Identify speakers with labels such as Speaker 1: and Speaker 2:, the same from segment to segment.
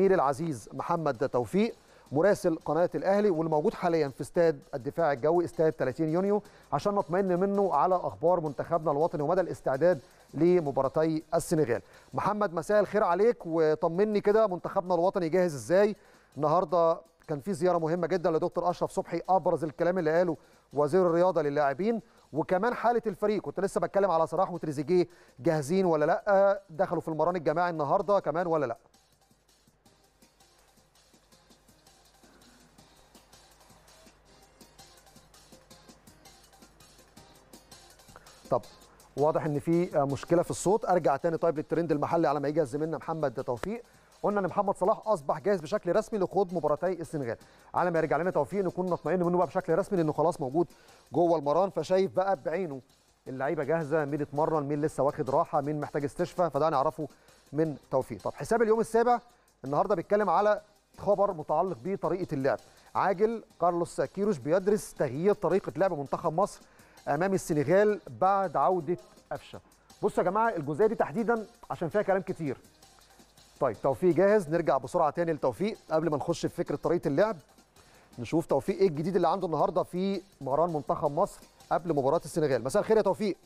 Speaker 1: الأمير العزيز محمد توفيق مراسل قناة الأهلي والموجود حاليا في استاد الدفاع الجوي استاد 30 يونيو عشان نطمئن منه على أخبار منتخبنا الوطني ومدى الاستعداد لمباراتي السنغال محمد مساء الخير عليك وطمني كده منتخبنا الوطني جاهز ازاي النهارده كان في زياره مهمه جدا لدكتور اشرف صبحي ابرز الكلام اللي قاله وزير الرياضه للاعبين وكمان حاله الفريق كنت لسه بتكلم على صلاح وتريزيجيه جاهزين ولا لا دخلوا في المران الجماعي النهارده كمان ولا لا طب واضح ان في مشكله في الصوت ارجع تاني طيب للترند المحلي على ما يجي زميلنا محمد توفيق قلنا ان محمد صلاح اصبح جاهز بشكل رسمي لخوض مباراتي السنغال على ما يرجع لنا توفيق نكون نطمئن منه بقى بشكل رسمي لانه خلاص موجود جوه المران فشايف بقى بعينه اللعيبه جاهزه مين اتمرن مين لسه واخد راحه مين محتاج استشفى فده هنعرفه من توفيق طب حساب اليوم السابع النهارده بيتكلم على خبر متعلق بطريقه اللعب عاجل كارلوس كيروش بيدرس تغيير طريقه لعب منتخب مصر امام السنغال بعد عوده قفشه بصوا يا جماعه الجزئيه دي تحديدا عشان فيها كلام كتير طيب توفيق جاهز نرجع بسرعه تاني لتوفيق قبل ما نخش في فكره طريقه اللعب نشوف توفيق ايه الجديد اللي عنده النهارده في مهران منتخب مصر قبل مباراه السنغال مساء الخير يا توفيق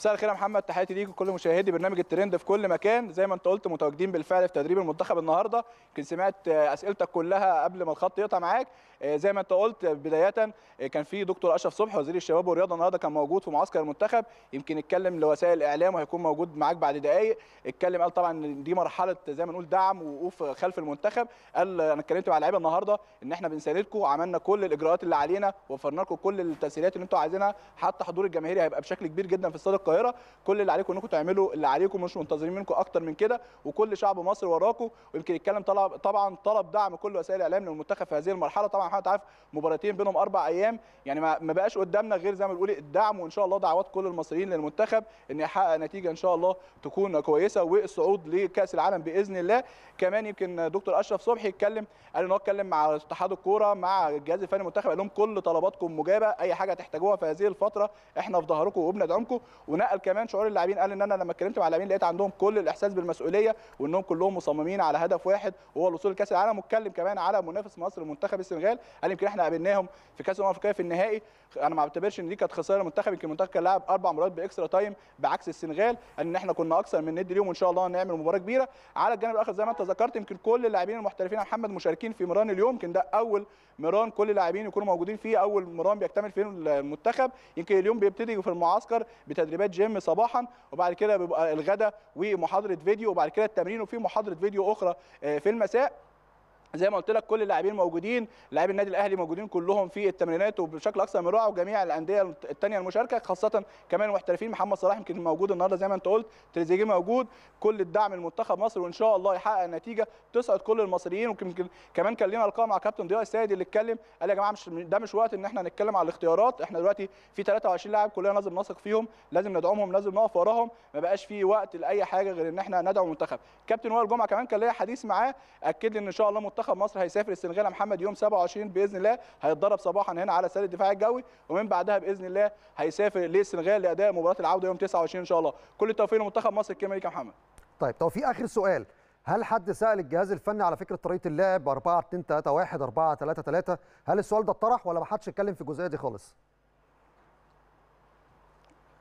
Speaker 2: مساء الخير يا محمد تحياتي ليك وكل مشاهدي برنامج الترند في كل مكان زي ما انت قلت متواجدين بالفعل في تدريب المنتخب النهارده كنت سمعت آه، اسئلتك كلها قبل ما الخط يقطع معاك آه، زي ما انت قلت بدايه آه، كان في دكتور اشرف صبحي وزير الشباب والرياضه النهارده كان موجود في معسكر المنتخب يمكن اتكلم لوسائل الاعلام وهيكون موجود معاك بعد دقائق اتكلم قال طبعا ان دي مرحله زي ما نقول دعم ووقوف خلف المنتخب قال انا اتكلمت مع اللعيبه النهارده ان احنا بنساندكم عملنا كل الاجراءات اللي علينا وفرنا لكم كل التسهيلات اللي انتم عايزينها حتى حضور الجماهيري هيبقى بشكل كبير جدا في استاد القاهره كل اللي عليكم انكم تعملوا اللي عليكم مش منتظرين منكم اكتر من كده وكل شعب مصر وراكم ويمكن يتكلم طلب طبعا طلب دعم كل وسائل الاعلام للمنتخب في هذه المرحله طبعا حضرتك عارف مباراتين بينهم اربع ايام يعني ما بقاش قدامنا غير زي ما بنقول الدعم وان شاء الله دعوات كل المصريين للمنتخب ان يحقق نتيجه ان شاء الله تكون كويسه والصعود لكاس العالم باذن الله كمان يمكن دكتور اشرف صبحي يتكلم قال ان هو اتكلم مع اتحاد الكوره مع الجهاز الفني المنتخب قال لهم كل طلباتكم مجابه اي حاجه تحتاجوها في هذه الفتره احنا في ظهركم وبندعمكم ونقل كمان شعور اللاعبين قال ان انا لما اتكلمت مع اللاعبين لقيت عندهم كل الاحساس بالمسؤوليه وانهم كلهم مصممين على هدف واحد وهو الوصول لكاس العالم واتكلم كمان على منافس مصر منتخب السنغال قال يمكن احنا قابلناهم في كاس الامم الافريقيه في النهائي انا ما بعتبرش ان دي كانت خساره للمنتخب يمكن المنتخب كان لاعب اربع مرات باكسترا تايم بعكس السنغال ان احنا كنا اكثر من ندي اليوم وان شاء الله نعمل مباراه كبيره على الجانب الاخر زي ما انت ذكرت يمكن كل اللاعبين المحترفين يا محمد مشاركين في مران اليوم يمكن ده اول مران كل اللاعبين يكونوا موجودين فيه اول مران بيكتمل فيه المنتخب يمكن اليوم بيبتدي في المعسكر بتدريبات تمرينات جيم صباحا وبعد كده بيبقى الغداء ومحاضره فيديو وبعد كده التمرين وفي محاضره فيديو اخرى آه، في المساء زي ما قلت لك كل اللاعبين موجودين لاعبي النادي الاهلي موجودين كلهم في التمرينات وبشكل اكثر من رائع وجميع الانديه الثانيه المشاركه خاصه كمان المحترفين محمد صلاح يمكن موجود النهارده زي ما انت قلت تريزيجيه موجود كل الدعم لمنتخب مصر وان شاء الله يحقق نتيجه تسعد كل المصريين ويمكن كمان كان لنا لقاء مع كابتن ضياء السيد اللي اتكلم قال يا جماعه مش ده مش وقت ان احنا نتكلم على الاختيارات احنا دلوقتي في 23 لاعب كلنا لازم نثق فيهم لازم ندعمهم لازم نقف وراهم ما بقاش في وقت لاي حاجه غير ان احنا ندعم المنتخب كابتن وائل جمعه كمان كان ليا حديث معاه اكد لي ان شاء الله منتخب مصر هيسافر السنغال يا محمد يوم 27 باذن الله هيتدرب صباحا هنا على استاد الدفاع الجوي ومن بعدها باذن الله هيسافر للسنغال لاداء مباراه العوده يوم 29 ان شاء الله كل التوفيق لمنتخب مصر الكامل ليك يا محمد
Speaker 1: طيب توفيق اخر سؤال هل حد سال الجهاز الفني على فكره طريقه اللعب 4 2 3 1 4 3 3 هل السؤال ده اتطرح ولا ما حدش اتكلم في الجزئيه دي خالص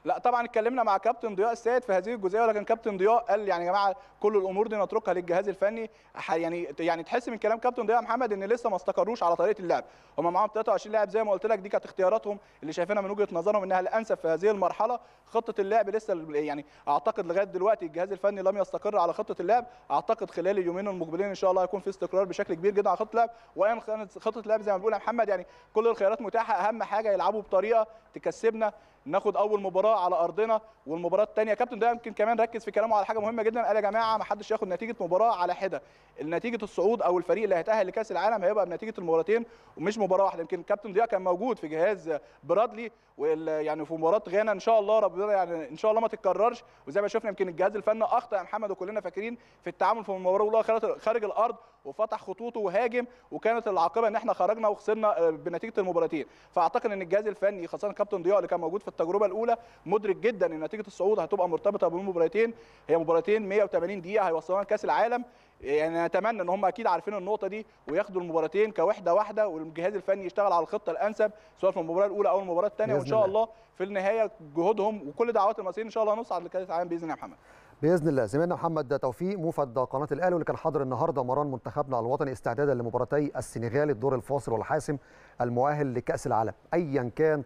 Speaker 2: لا طبعا اتكلمنا مع كابتن ضياء السيد في هذه الجزئيه ولكن كابتن ضياء قال يعني يا جماعه كل الامور دي نتركها للجهاز الفني يعني يعني تحس من كلام كابتن ضياء محمد ان لسه ما استقروش على طريقه اللعب هم معاهم 23 لاعب زي ما قلت لك دي كانت اختياراتهم اللي شايفينها من وجهه نظرهم انها الانسب في هذه المرحله خطه اللعب لسه يعني اعتقد لغايه دلوقتي الجهاز الفني لم يستقر على خطه اللعب اعتقد خلال اليومين المقبلين ان شاء الله هيكون في استقرار بشكل كبير جدا على خطه اللعب وان خطه اللعب زي ما بنقول يا محمد يعني كل الخيارات متاحه اهم حاجه يلعبوا بطريقه تكسبنا ناخد اول مباراه على ارضنا والمباراه الثانيه كابتن ده يمكن كمان ركز في كلامه على حاجه مهمه جدا قال يا جماعه ما حدش ياخد نتيجه مباراه على حده نتيجه الصعود او الفريق اللي هيتاهل لكاس العالم هيبقى بنتيجه المباراتين ومش مباراه واحده يمكن كابتن ضياء كان موجود في جهاز برادلي يعني في مباراه غانا ان شاء الله ربنا يعني ان شاء الله ما تتكررش وزي ما شفنا يمكن الجهاز الفني اخطا يا محمد وكلنا فاكرين في التعامل في المباراه الاولى خارج الارض وفتح خطوطه وهاجم وكانت العاقبه ان احنا خرجنا وخسرنا آه، بنتيجه المباراتين فاعتقد ان الجهاز الفني خاصه كابتن ضياء اللي كان موجود في التجربه الاولى مدرك جدا ان نتيجه الصعود هتبقى مرتبطه بمباراتين هي مباراتين 180 دقيقه هيوصلونا لكاس العالم يعني نتمنى ان هم اكيد عارفين النقطه دي وياخدوا المباراتين كوحده واحده والجهاز الفني يشتغل على الخطه الانسب سواء في المباراه الاولى او المباراه الثانيه وان شاء الله في النهايه جهودهم وكل دعوات المصريين ان شاء الله هنصعد لكاس العالم باذن الله يا محمد
Speaker 1: باذن الله زميلنا محمد توفيق موفد قناه الاهلي واللي كان حاضر النهارده مران منتخبنا الوطني استعدادا لمباراتي السنغال الدور الفاصل والحاسم المؤهل لكاس العالم ايا كان